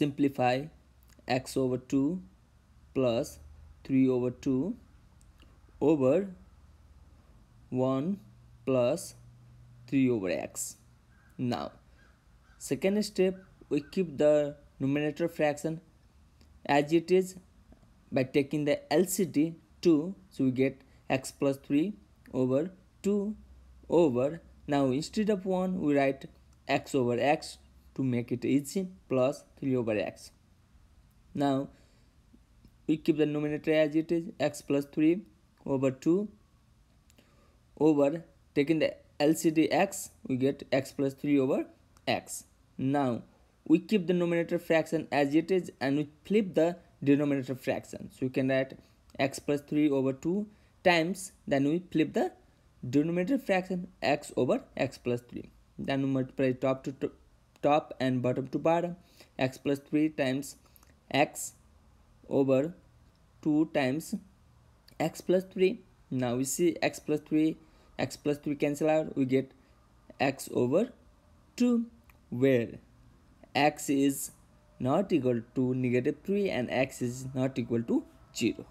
simplify x over 2 plus 3 over 2 over 1 plus 3 over x. Now, second step, we keep the numerator fraction as it is by taking the LCD 2. So, we get x plus 3 over 2 over. Now, instead of 1, we write x over x to make it easy plus 3 over x. Now we keep the numerator as it is x plus 3 over 2 over taking the LCD x we get x plus 3 over x. Now we keep the numerator fraction as it is and we flip the denominator fraction. So we can write x plus 3 over 2 times then we flip the denominator fraction x over x plus 3 then we multiply top to top top and bottom to bottom x plus 3 times x over 2 times x plus 3 now we see x plus 3 x plus 3 cancel out we get x over 2 where x is not equal to negative 3 and x is not equal to 0